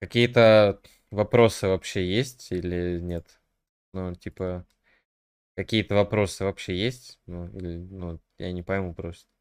Какие-то вопросы вообще есть или нет? Ну, типа, какие-то вопросы вообще есть? Ну, или, ну, я не пойму просто.